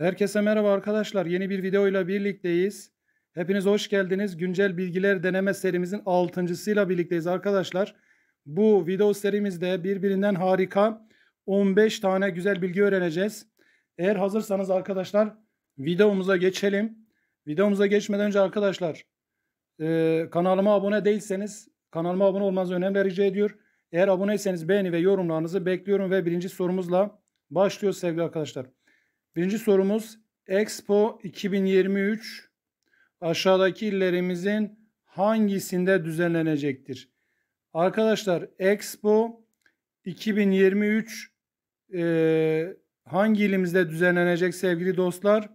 Herkese merhaba arkadaşlar. Yeni bir videoyla birlikteyiz. Hepiniz hoş geldiniz. Güncel bilgiler deneme serimizin 6.sıyla birlikteyiz arkadaşlar. Bu video serimizde birbirinden harika 15 tane güzel bilgi öğreneceğiz. Eğer hazırsanız arkadaşlar videomuza geçelim. Videomuza geçmeden önce arkadaşlar e, kanalıma abone değilseniz kanalıma abone olmanızı önemli rica ediyor. Eğer aboneyseniz beğeni ve yorumlarınızı bekliyorum ve birinci sorumuzla başlıyoruz sevgili arkadaşlar. Birinci sorumuz Expo 2023 aşağıdaki illerimizin hangisinde düzenlenecektir? Arkadaşlar Expo 2023 e, hangi ilimizde düzenlenecek sevgili dostlar?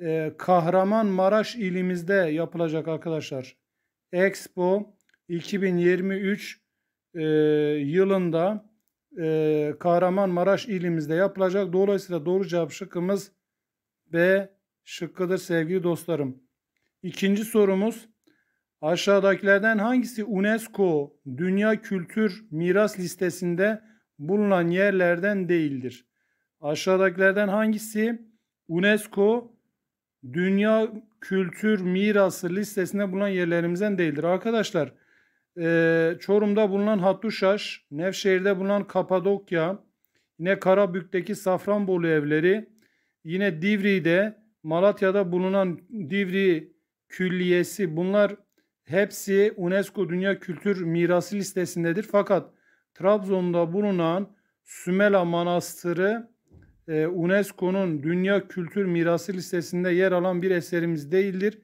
E, Kahramanmaraş ilimizde yapılacak arkadaşlar. Expo 2023 e, yılında e, Kahramanmaraş ilimizde yapılacak. Dolayısıyla doğru cevap şıkkımız B şıkkıdır sevgili dostlarım. İkinci sorumuz aşağıdakilerden hangisi UNESCO Dünya Kültür Miras listesinde bulunan yerlerden değildir? Aşağıdakilerden hangisi UNESCO Dünya Kültür Mirası listesinde bulunan yerlerimizden değildir? Arkadaşlar ee, Çorum'da bulunan Hattuşaş, Nevşehir'de bulunan Kapadokya, yine Karabük'teki Safranbolu evleri, yine Divri'de, Malatya'da bulunan Divri Külliyesi bunlar hepsi UNESCO Dünya Kültür Mirası listesindedir. Fakat Trabzon'da bulunan Sümela Manastırı e, UNESCO'nun Dünya Kültür Mirası listesinde yer alan bir eserimiz değildir.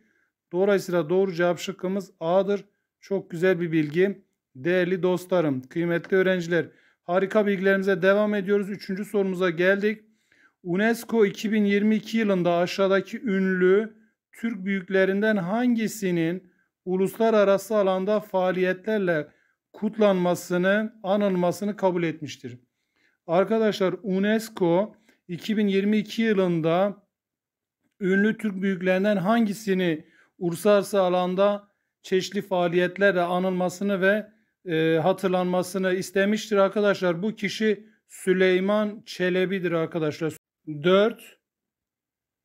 Dolayısıyla doğru cevap şıkkımız A'dır. Çok güzel bir bilgi. Değerli dostlarım, kıymetli öğrenciler, harika bilgilerimize devam ediyoruz. Üçüncü sorumuza geldik. UNESCO 2022 yılında aşağıdaki ünlü Türk büyüklerinden hangisinin uluslararası alanda faaliyetlerle kutlanmasını, anılmasını kabul etmiştir? Arkadaşlar UNESCO 2022 yılında ünlü Türk büyüklerinden hangisini uluslararası alanda çeşitli faaliyetlerle anılmasını ve e, hatırlanmasını istemiştir arkadaşlar. Bu kişi Süleyman Çelebi'dir arkadaşlar. 4.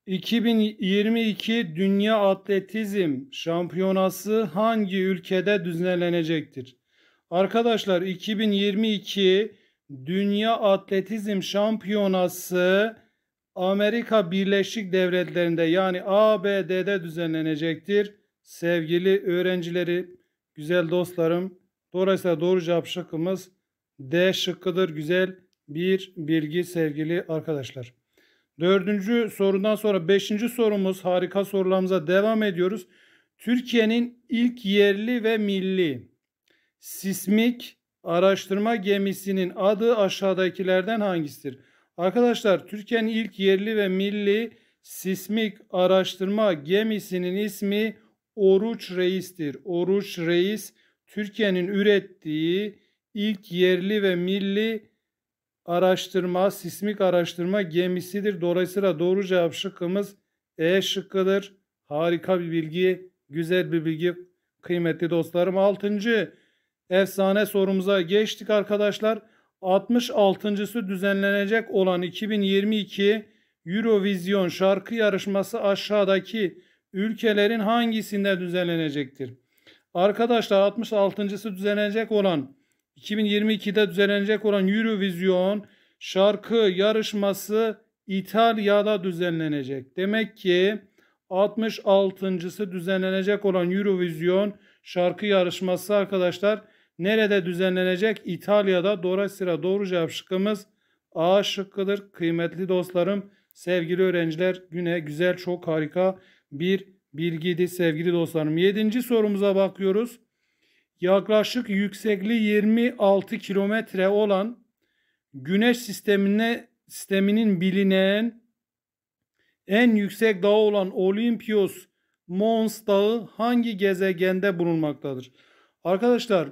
2022 Dünya Atletizm Şampiyonası hangi ülkede düzenlenecektir? Arkadaşlar 2022 Dünya Atletizm Şampiyonası Amerika Birleşik Devletleri'nde yani ABD'de düzenlenecektir sevgili öğrencileri, güzel dostlarım. Dolayısıyla doğru cevap şıkkımız D şıkkıdır. Güzel bir bilgi sevgili arkadaşlar. Dördüncü sorudan sonra beşinci sorumuz harika sorularımıza devam ediyoruz. Türkiye'nin ilk yerli ve milli sismik araştırma gemisinin adı aşağıdakilerden hangisidir? Arkadaşlar Türkiye'nin ilk yerli ve milli sismik araştırma gemisinin ismi Oruç Reis'tir. Oruç Reis Türkiye'nin ürettiği ilk yerli ve milli araştırma, sismik araştırma gemisidir. Dolayısıyla doğru cevap şıkkımız E şıkkıdır. Harika bir bilgi, güzel bir bilgi kıymetli dostlarım. Altıncı efsane sorumuza geçtik arkadaşlar. 66.sı düzenlenecek olan 2022 Eurovision şarkı yarışması aşağıdaki ülkelerin hangisinde düzenlenecektir? Arkadaşlar 66.sı düzenlenecek olan 2022'de düzenlenecek olan Eurovision şarkı yarışması İtalya'da düzenlenecek. Demek ki 66.sı düzenlenecek olan Eurovision şarkı yarışması arkadaşlar nerede düzenlenecek? İtalya'da. Dolayısıyla doğru cevap şıkkımız A şıkkıdır. Kıymetli dostlarım, sevgili öğrenciler güne güzel çok harika bir bilgiydi sevgili dostlarım. Yedinci sorumuza bakıyoruz. Yaklaşık yüksekliği 26 kilometre olan Güneş sistemine sisteminin bilinen en yüksek dağı olan Olympios Mons Dağı hangi gezegende bulunmaktadır? Arkadaşlar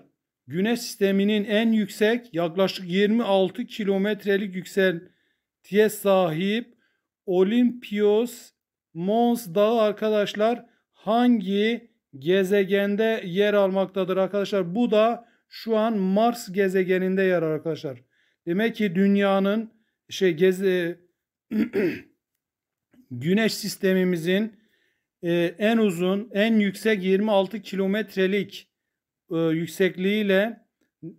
Güneş sisteminin en yüksek yaklaşık 26 kilometrelik yükseltiye sahip Olympios Mons Dağı arkadaşlar hangi gezegende yer almaktadır arkadaşlar? Bu da şu an Mars gezegeninde yer alır arkadaşlar. Demek ki dünyanın şey geze Güneş sistemimizin e, en uzun, en yüksek 26 kilometrelik e, yüksekliğiyle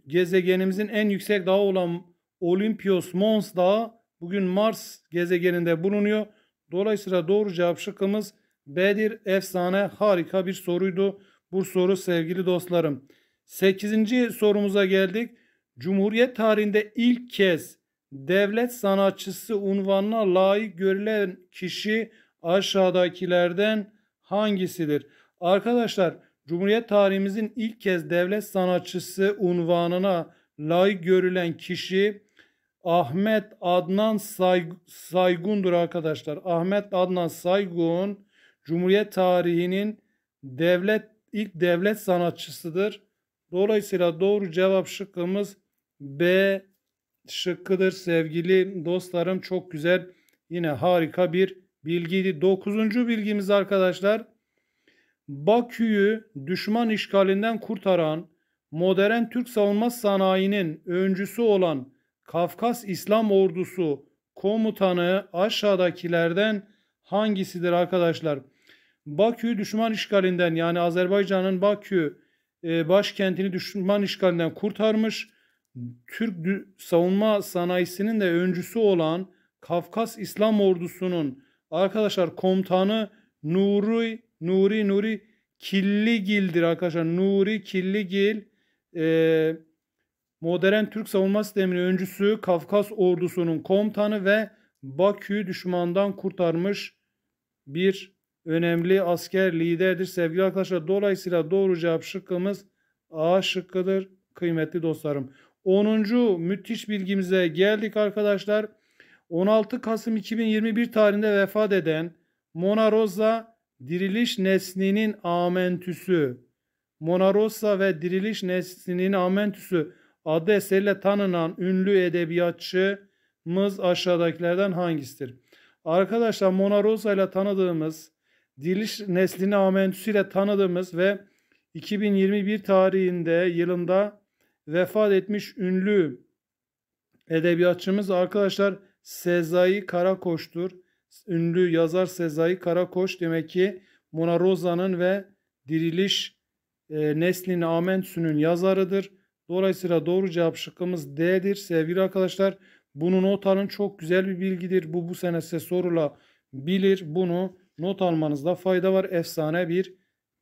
gezegenimizin en yüksek dağı olan Olympios Mons Dağı bugün Mars gezegeninde bulunuyor. Dolayısıyla doğru cevap şıkkımız B'dir. Efsane harika bir soruydu. Bu soru sevgili dostlarım. 8. sorumuza geldik. Cumhuriyet tarihinde ilk kez devlet sanatçısı unvanına layık görülen kişi aşağıdakilerden hangisidir? Arkadaşlar Cumhuriyet tarihimizin ilk kez devlet sanatçısı unvanına layık görülen kişi Ahmet Adnan Saygun'dur arkadaşlar. Ahmet Adnan Saygun Cumhuriyet tarihinin devlet ilk devlet sanatçısıdır. Dolayısıyla doğru cevap şıkkımız B şıkkıdır sevgili dostlarım. Çok güzel yine harika bir bilgiydi. Dokuzuncu bilgimiz arkadaşlar Bakü'yü düşman işgalinden kurtaran modern Türk savunma sanayinin öncüsü olan Kafkas İslam Ordusu komutanı aşağıdakilerden hangisidir arkadaşlar? Bakü düşman işgalinden yani Azerbaycan'ın Bakü e, başkentini düşman işgalinden kurtarmış. Türk savunma sanayisinin de öncüsü olan Kafkas İslam Ordusu'nun arkadaşlar komutanı Nuri Nuri Nuri Killigil'dir arkadaşlar. Nuri Killigil eee Modern Türk savunma sisteminin öncüsü Kafkas ordusunun komutanı ve Bakü düşmandan kurtarmış bir önemli asker liderdir. Sevgili arkadaşlar dolayısıyla doğru cevap şıkkımız A şıkkıdır kıymetli dostlarım. 10. müthiş bilgimize geldik arkadaşlar. 16 Kasım 2021 tarihinde vefat eden Mona Rosa diriliş neslinin amentüsü. Mona Rosa ve diriliş neslinin amentüsü Adlı eseriyle tanınan ünlü edebiyatçımız aşağıdakilerden hangisidir? Arkadaşlar Mona Rosa ile tanıdığımız, Diliş Nesline Amentüsü ile tanıdığımız ve 2021 tarihinde yılında vefat etmiş ünlü edebiyatçımız arkadaşlar Sezai Karakoç'tur. Ünlü yazar Sezai Karakoç demek ki Mona Rosa'nın ve Diriliş e, Neslin Amentüsü'nün yazarıdır. Dolayısıyla doğru cevap şıkkımız D'dir sevgili arkadaşlar. Bunu not alın çok güzel bir bilgidir. Bu bu sene size sorulabilir. Bunu not almanızda fayda var. Efsane bir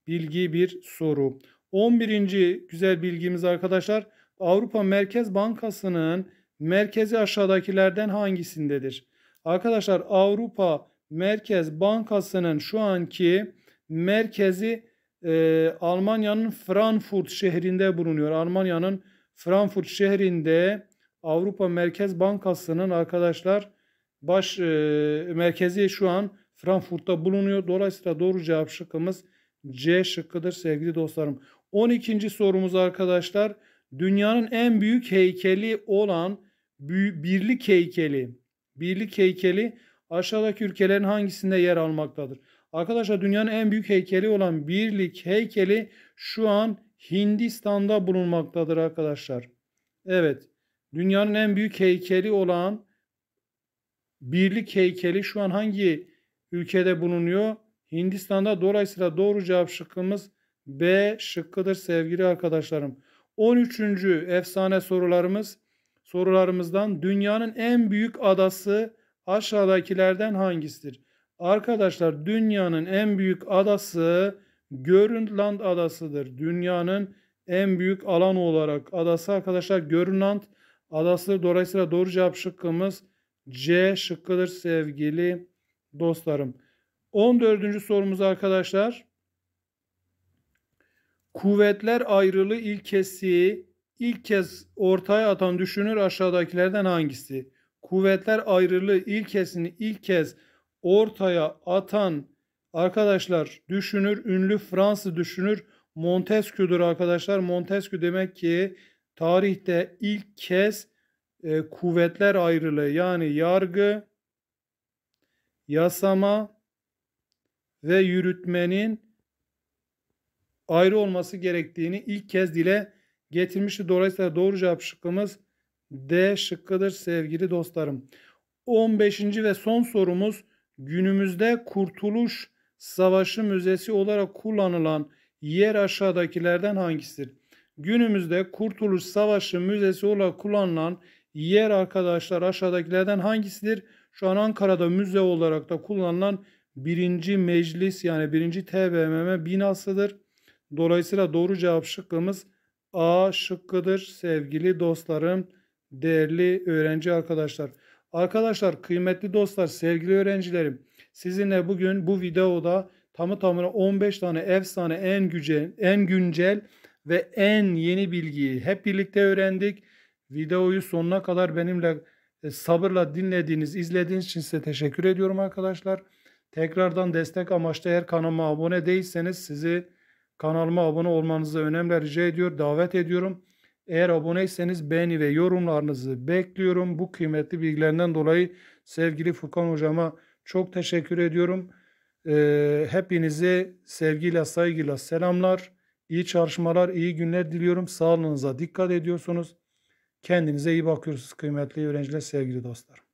bilgi bir soru. 11. güzel bilgimiz arkadaşlar Avrupa Merkez Bankası'nın merkezi aşağıdakilerden hangisindedir? Arkadaşlar Avrupa Merkez Bankası'nın şu anki merkezi e, Almanya'nın Frankfurt şehrinde bulunuyor. Almanya'nın Frankfurt şehrinde Avrupa Merkez Bankası'nın arkadaşlar baş e, merkezi şu an Frankfurt'ta bulunuyor. Dolayısıyla doğru cevap şıkkımız C şıkkıdır sevgili dostlarım. 12. sorumuz arkadaşlar dünyanın en büyük heykeli olan Birlik heykeli Birlik heykeli aşağıdaki ülkelerin hangisinde yer almaktadır? Arkadaşlar dünyanın en büyük heykeli olan Birlik heykeli şu an Hindistan'da bulunmaktadır arkadaşlar. Evet dünyanın en büyük heykeli olan Birlik heykeli şu an hangi ülkede bulunuyor? Hindistan'da dolayısıyla doğru cevap şıkkımız B şıkkıdır sevgili arkadaşlarım. 13. efsane sorularımız sorularımızdan dünyanın en büyük adası aşağıdakilerden hangisidir? Arkadaşlar dünyanın en büyük adası Görünland adasıdır. Dünyanın en büyük alan olarak adası arkadaşlar Görünland adası. Dolayısıyla doğru cevap şıkkımız C şıkkıdır sevgili dostlarım. 14. sorumuz arkadaşlar. Kuvvetler ayrılığı ilkesi ilk kez ortaya atan düşünür aşağıdakilerden hangisi? Kuvvetler ayrılığı ilkesini ilk kez ortaya atan arkadaşlar düşünür, ünlü Fransız düşünür Montesquieu'dur arkadaşlar. Montesquieu demek ki tarihte ilk kez e, kuvvetler ayrılığı yani yargı, yasama ve yürütmenin ayrı olması gerektiğini ilk kez dile getirmişti. Dolayısıyla doğru cevap şıkkımız D şıkkıdır sevgili dostlarım. 15. ve son sorumuz günümüzde Kurtuluş Savaşı Müzesi olarak kullanılan yer aşağıdakilerden hangisidir? Günümüzde Kurtuluş Savaşı Müzesi olarak kullanılan yer arkadaşlar aşağıdakilerden hangisidir? Şu an Ankara'da müze olarak da kullanılan birinci meclis yani birinci TBMM binasıdır. Dolayısıyla doğru cevap şıkkımız A şıkkıdır sevgili dostlarım, değerli öğrenci arkadaşlar. Arkadaşlar, kıymetli dostlar, sevgili öğrencilerim, sizinle bugün bu videoda tamı tamına 15 tane efsane en güncel, en güncel ve en yeni bilgiyi hep birlikte öğrendik. Videoyu sonuna kadar benimle e, sabırla dinlediğiniz, izlediğiniz için size teşekkür ediyorum arkadaşlar. Tekrardan destek amaçlı eğer kanalıma abone değilseniz sizi kanalıma abone olmanızı önemli rica ediyor, davet ediyorum. Eğer aboneyseniz beğeni ve yorumlarınızı bekliyorum. Bu kıymetli bilgilerinden dolayı sevgili Furkan hocama çok teşekkür ediyorum. Ee, hepinize sevgiyle saygıyla selamlar. İyi çalışmalar, iyi günler diliyorum. Sağlığınıza dikkat ediyorsunuz. Kendinize iyi bakıyorsunuz kıymetli öğrenciler, sevgili dostlar.